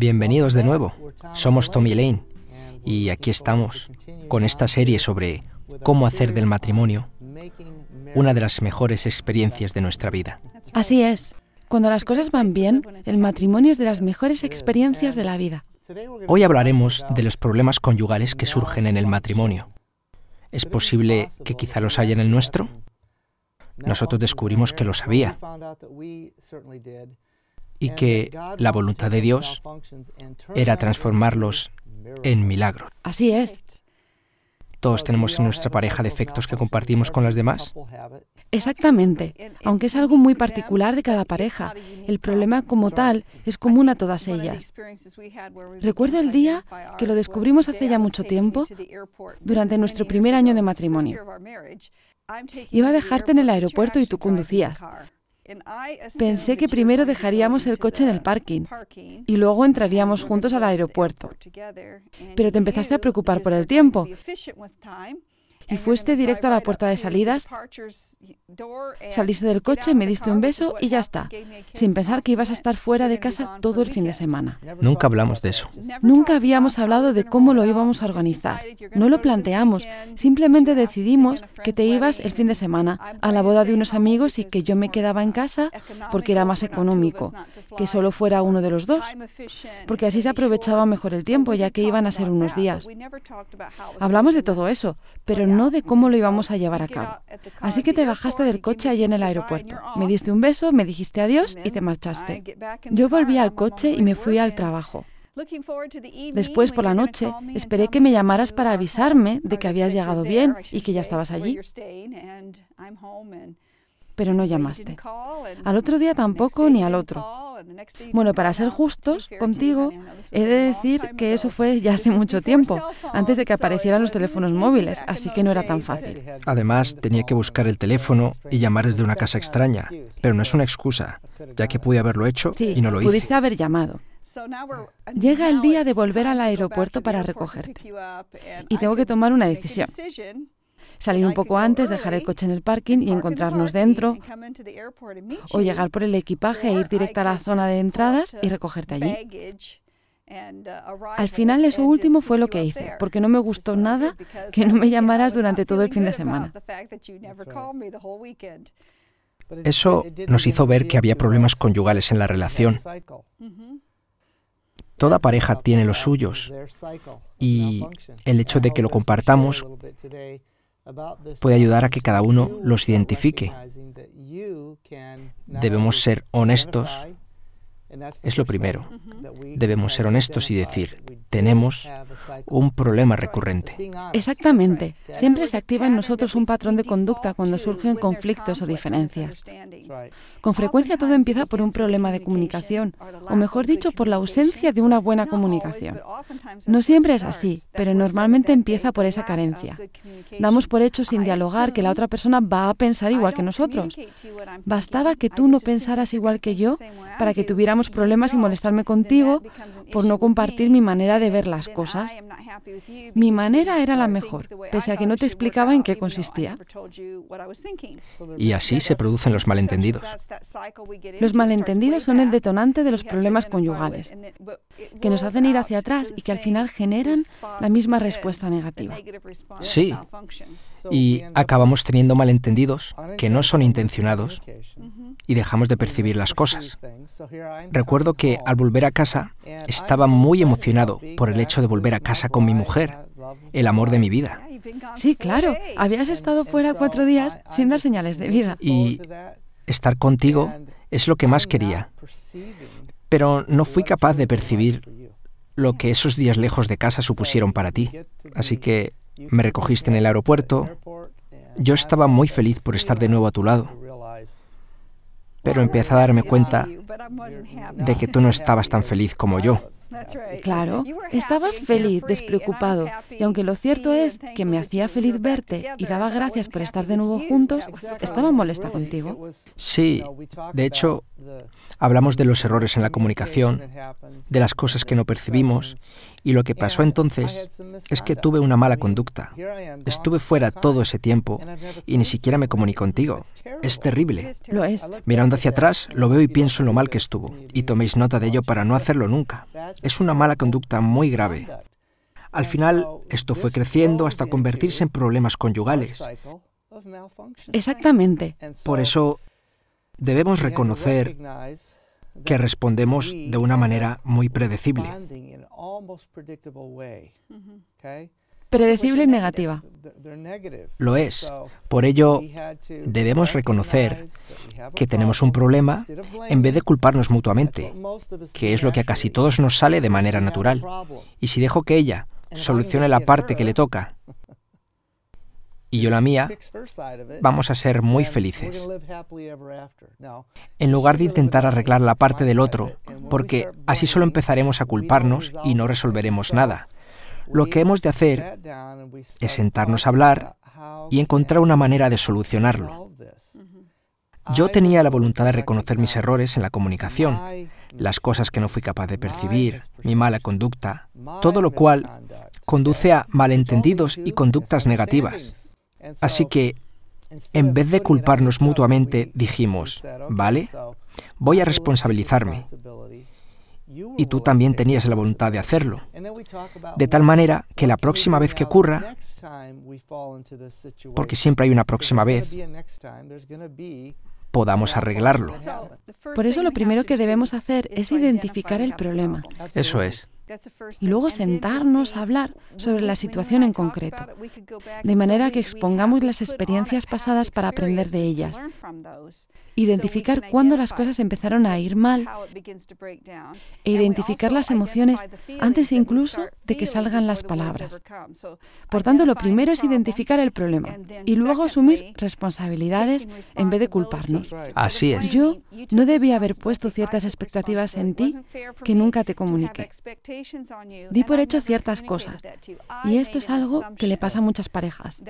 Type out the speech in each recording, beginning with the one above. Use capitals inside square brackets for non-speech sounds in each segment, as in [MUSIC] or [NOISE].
Bienvenidos de nuevo. Somos Tommy Lane y aquí estamos con esta serie sobre cómo hacer del matrimonio una de las mejores experiencias de nuestra vida. Así es. Cuando las cosas van bien, el matrimonio es de las mejores experiencias de la vida. Hoy hablaremos de los problemas conyugales que surgen en el matrimonio. ¿Es posible que quizá los haya en el nuestro? Nosotros descubrimos que los había y que la voluntad de Dios era transformarlos en milagros. Así es. Todos tenemos en nuestra pareja defectos que compartimos con las demás. Exactamente, aunque es algo muy particular de cada pareja, el problema como tal es común a todas ellas. Recuerdo el día que lo descubrimos hace ya mucho tiempo, durante nuestro primer año de matrimonio. Iba a dejarte en el aeropuerto y tú conducías. Pensé que primero dejaríamos el coche en el parking y luego entraríamos juntos al aeropuerto. Pero te empezaste a preocupar por el tiempo y fuiste directo a la puerta de salidas, saliste del coche, me diste un beso y ya está, sin pensar que ibas a estar fuera de casa todo el fin de semana. Nunca hablamos de eso. Nunca habíamos hablado de cómo lo íbamos a organizar. No lo planteamos, simplemente decidimos que te ibas el fin de semana a la boda de unos amigos y que yo me quedaba en casa porque era más económico, que solo fuera uno de los dos, porque así se aprovechaba mejor el tiempo ya que iban a ser unos días. Hablamos de todo eso, pero no de cómo lo íbamos a llevar a cabo. Así que te bajaste del coche allí en el aeropuerto. Me diste un beso, me dijiste adiós y te marchaste. Yo volví al coche y me fui al trabajo. Después por la noche esperé que me llamaras para avisarme de que habías llegado bien y que ya estabas allí pero no llamaste. Al otro día tampoco, ni al otro. Bueno, para ser justos contigo, he de decir que eso fue ya hace mucho tiempo, antes de que aparecieran los teléfonos móviles, así que no era tan fácil. Además, tenía que buscar el teléfono y llamar desde una casa extraña, pero no es una excusa, ya que pude haberlo hecho y no lo hice. Pudiste haber llamado. Llega el día de volver al aeropuerto para recogerte y tengo que tomar una decisión salir un poco antes, dejar el coche en el parking y encontrarnos dentro, o llegar por el equipaje e ir directo a la zona de entradas y recogerte allí. Uh, Al final eso último fue lo que hice, porque no me gustó nada [LAUGHS] que no me llamaras durante todo el fin de semana. Eso nos hizo ver que había problemas conyugales en la relación. Mm-hmm. Toda pareja tiene los suyos y el hecho de que lo compartamos puede ayudar a que cada uno los identifique. Debemos ser honestos es lo primero. Debemos ser honestos y decir, tenemos un problema recurrente. Exactamente. Siempre se activa en nosotros un patrón de conducta cuando surgen conflictos o diferencias. Con frecuencia todo empieza por un problema de comunicación, o mejor dicho, por la ausencia de una buena comunicación. No siempre es así, pero normalmente empieza por esa carencia. Damos por hecho sin dialogar que la otra persona va a pensar igual que nosotros. Bastaba que tú no pensaras igual que yo para que tuviéramos problemas y molestarme contigo por no compartir mi manera de ver las cosas. Mi manera era la mejor, pese a que no te explicaba en qué consistía. Y así se producen los malentendidos. Los malentendidos son el detonante de los problemas conyugales, que nos hacen ir hacia atrás y que al final generan la misma respuesta negativa. Sí y acabamos teniendo malentendidos que no son intencionados y dejamos de percibir las cosas. Recuerdo que al volver a casa estaba muy emocionado por el hecho de volver a casa con mi mujer, el amor de mi vida. Sí, claro, habías estado fuera cuatro días sin dar señales de vida. Y estar contigo es lo que más quería, pero no fui capaz de percibir lo que esos días lejos de casa supusieron para ti. Así que me recogiste en el aeropuerto. Yo estaba muy feliz por estar de nuevo a tu lado. Pero empecé a darme cuenta de que tú no estabas tan feliz como yo. Claro, estabas feliz, despreocupado, y aunque lo cierto es que me hacía feliz verte y daba gracias por estar de nuevo juntos, estaba molesta contigo. Sí, de hecho, hablamos de los errores en la comunicación, de las cosas que no percibimos y lo que pasó entonces es que tuve una mala conducta. Estuve fuera todo ese tiempo y ni siquiera me comuniqué contigo. Es terrible. Lo es. Mirando hacia atrás, lo veo y pienso en lo mal que estuvo. Y toméis nota de ello para no hacerlo nunca. Es una mala conducta muy grave. Al final, esto fue creciendo hasta convertirse en problemas conyugales. Exactamente. Por eso, debemos reconocer que respondemos de una manera muy predecible. Predecible y negativa. Lo es. Por ello, debemos reconocer que tenemos un problema en vez de culparnos mutuamente, que es lo que a casi todos nos sale de manera natural. Y si dejo que ella solucione la parte que le toca y yo la mía, vamos a ser muy felices. En lugar de intentar arreglar la parte del otro, porque así solo empezaremos a culparnos y no resolveremos nada. Lo que hemos de hacer es sentarnos a hablar y encontrar una manera de solucionarlo. Yo tenía la voluntad de reconocer mis errores en la comunicación, las cosas que no fui capaz de percibir, mi mala conducta, todo lo cual conduce a malentendidos y conductas negativas. Así que, en vez de culparnos mutuamente, dijimos, vale, voy a responsabilizarme. Y tú también tenías la voluntad de hacerlo. De tal manera que la próxima vez que ocurra, porque siempre hay una próxima vez, podamos arreglarlo. Por eso lo primero que debemos hacer es identificar el problema. Eso es y luego sentarnos a hablar sobre la situación en concreto, de manera que expongamos las experiencias pasadas para aprender de ellas identificar cuándo las cosas empezaron a ir mal e identificar las emociones antes incluso de que salgan las palabras. Por tanto, lo primero es identificar el problema y luego asumir responsabilidades en vez de culparnos. Así es. Yo no debía haber puesto ciertas expectativas en ti que nunca te comuniqué. Di por hecho ciertas cosas y esto es algo que le pasa a muchas parejas.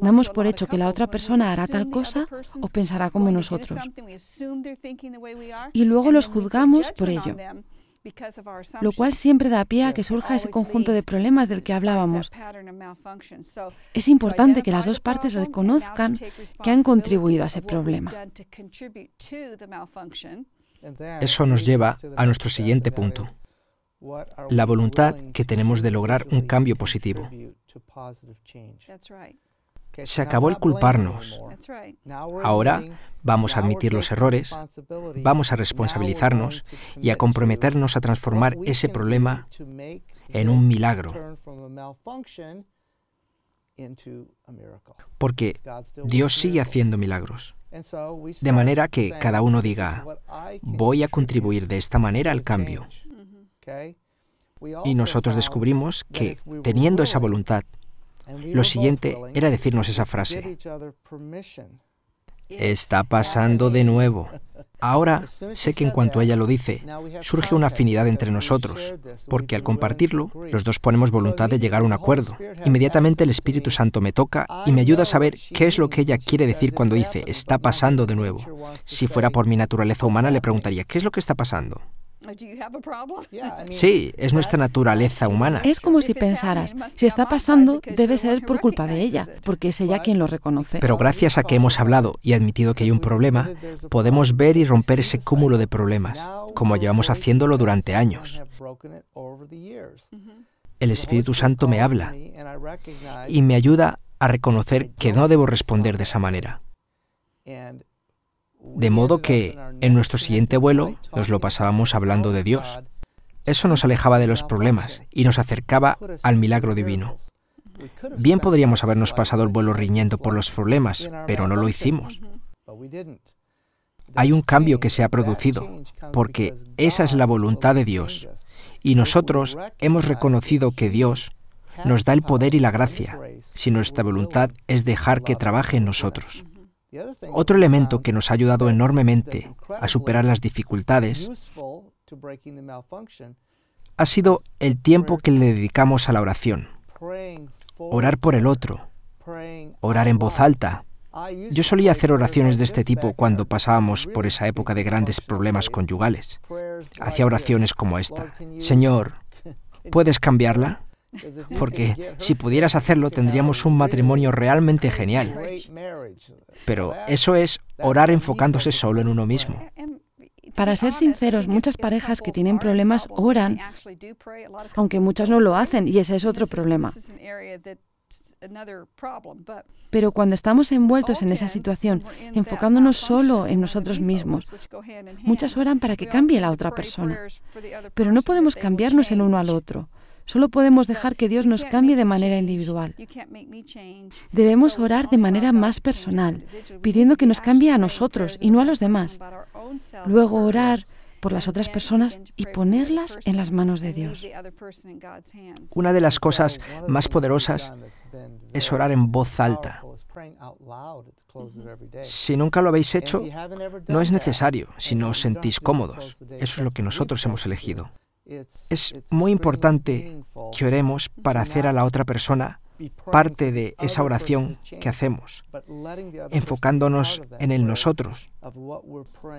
Damos por hecho que la otra persona hará tal cosa o pensará como nosotros. Y luego los juzgamos por ello lo cual siempre da pie a que surja ese conjunto de problemas del que hablábamos. Es importante que las dos partes reconozcan que han contribuido a ese problema. Eso nos lleva a nuestro siguiente punto, la voluntad que tenemos de lograr un cambio positivo. Se acabó el culparnos. Ahora vamos a admitir los errores, vamos a responsabilizarnos y a comprometernos a transformar ese problema en un milagro. Porque Dios sigue haciendo milagros. De manera que cada uno diga, voy a contribuir de esta manera al cambio. Y nosotros descubrimos que, teniendo esa voluntad, lo siguiente era decirnos esa frase. Está pasando de nuevo. Ahora sé que en cuanto ella lo dice, surge una afinidad entre nosotros, porque al compartirlo, los dos ponemos voluntad de llegar a un acuerdo. Inmediatamente el Espíritu Santo me toca y me ayuda a saber qué es lo que ella quiere decir cuando dice, está pasando de nuevo. Si fuera por mi naturaleza humana, le preguntaría, ¿qué es lo que está pasando? Sí, es nuestra naturaleza humana. Es como si pensaras, si está pasando, debe ser por culpa de ella, porque es ella quien lo reconoce. Pero gracias a que hemos hablado y admitido que hay un problema, podemos ver y romper ese cúmulo de problemas, como llevamos haciéndolo durante años. El Espíritu Santo me habla y me ayuda a reconocer que no debo responder de esa manera. De modo que en nuestro siguiente vuelo nos lo pasábamos hablando de Dios. Eso nos alejaba de los problemas y nos acercaba al milagro divino. Bien podríamos habernos pasado el vuelo riñendo por los problemas, pero no lo hicimos. Hay un cambio que se ha producido, porque esa es la voluntad de Dios. Y nosotros hemos reconocido que Dios nos da el poder y la gracia, si nuestra voluntad es dejar que trabaje en nosotros. Otro elemento que nos ha ayudado enormemente a superar las dificultades ha sido el tiempo que le dedicamos a la oración. Orar por el otro, orar en voz alta. Yo solía hacer oraciones de este tipo cuando pasábamos por esa época de grandes problemas conyugales. Hacía oraciones como esta. Señor, ¿puedes cambiarla? Porque si pudieras hacerlo tendríamos un matrimonio realmente genial. Pero eso es orar enfocándose solo en uno mismo. Em, em, para ser sinceros, muchas parejas que tienen problemas oran, aunque muchas no lo hacen, y ese es otro problema. Pero cuando estamos envueltos en esa situación, enfocándonos solo en nosotros mismos, muchas oran para que cambie la otra persona. Pero no podemos cambiarnos el uno al otro. Solo podemos dejar que Dios nos cambie de manera individual. Debemos orar de manera más personal, pidiendo que nos cambie a nosotros y no a los demás. Luego orar por las otras personas y ponerlas en las manos de Dios. Una de las cosas más poderosas es orar en voz alta. Si nunca lo habéis hecho, no es necesario si no os sentís cómodos. Eso es lo que nosotros hemos elegido. Es muy importante que oremos para hacer a la otra persona parte de esa oración que hacemos, enfocándonos en el nosotros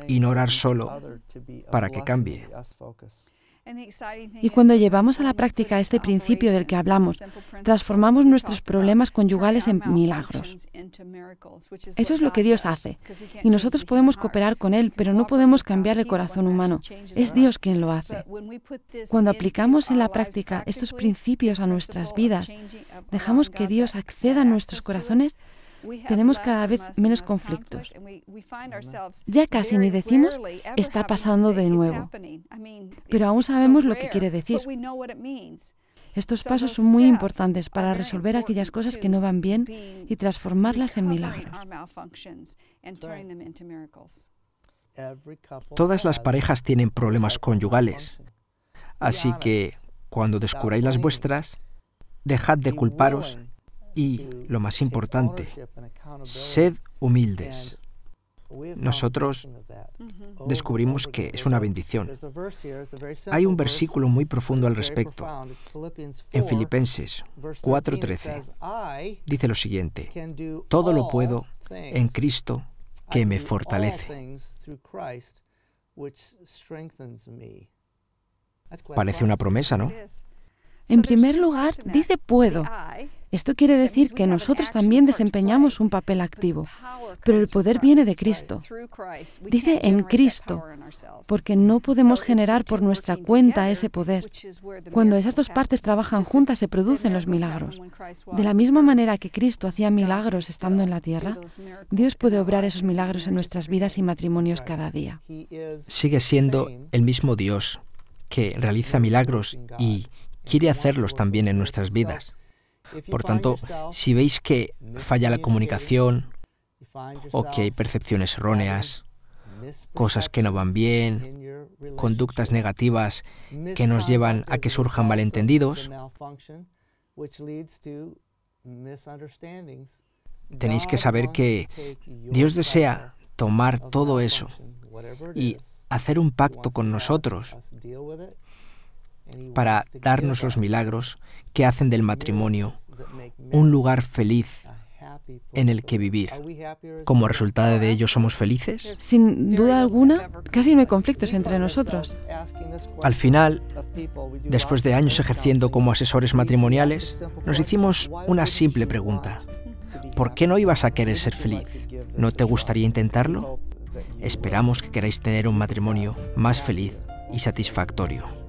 y no orar solo para que cambie. Y cuando llevamos a la práctica este principio del que hablamos, transformamos nuestros problemas conyugales en milagros. Eso es lo que Dios hace. Y nosotros podemos cooperar con Él, pero no podemos cambiar el corazón humano. Es Dios quien lo hace. Cuando aplicamos en la práctica estos principios a nuestras vidas, dejamos que Dios acceda a nuestros corazones, tenemos cada vez menos conflictos. Ya casi ni decimos está pasando de nuevo, pero aún sabemos lo que quiere decir. Estos pasos son muy importantes para resolver aquellas cosas que no van bien y transformarlas en milagros. Todas las parejas tienen problemas conyugales, así que cuando descubráis las vuestras, dejad de culparos y, lo más importante, sed humildes. Nosotros descubrimos que es una bendición. Hay un versículo muy profundo al respecto. En Filipenses 4:13 dice lo siguiente, todo lo puedo en Cristo que me fortalece. Parece una promesa, ¿no? En primer lugar, dice puedo. Esto quiere decir que nosotros también desempeñamos un papel activo, pero el poder viene de Cristo. Dice en Cristo, porque no podemos generar por nuestra cuenta ese poder. Cuando esas dos partes trabajan juntas se producen los milagros. De la misma manera que Cristo hacía milagros estando en la tierra, Dios puede obrar esos milagros en nuestras vidas y matrimonios cada día. Sigue siendo el mismo Dios que realiza milagros y quiere hacerlos también en nuestras vidas. Por tanto, si veis que falla la comunicación o que hay percepciones erróneas, cosas que no van bien, conductas negativas que nos llevan a que surjan malentendidos, tenéis que saber que Dios desea tomar todo eso y hacer un pacto con nosotros para darnos los milagros que hacen del matrimonio un lugar feliz en el que vivir. Como resultado de ello, ¿somos felices? Sin duda alguna, casi no hay conflictos entre nosotros. Al final, después de años ejerciendo como asesores matrimoniales, nos hicimos una simple pregunta. ¿Por qué no ibas a querer ser feliz? ¿No te gustaría intentarlo? Esperamos que queráis tener un matrimonio más feliz y satisfactorio.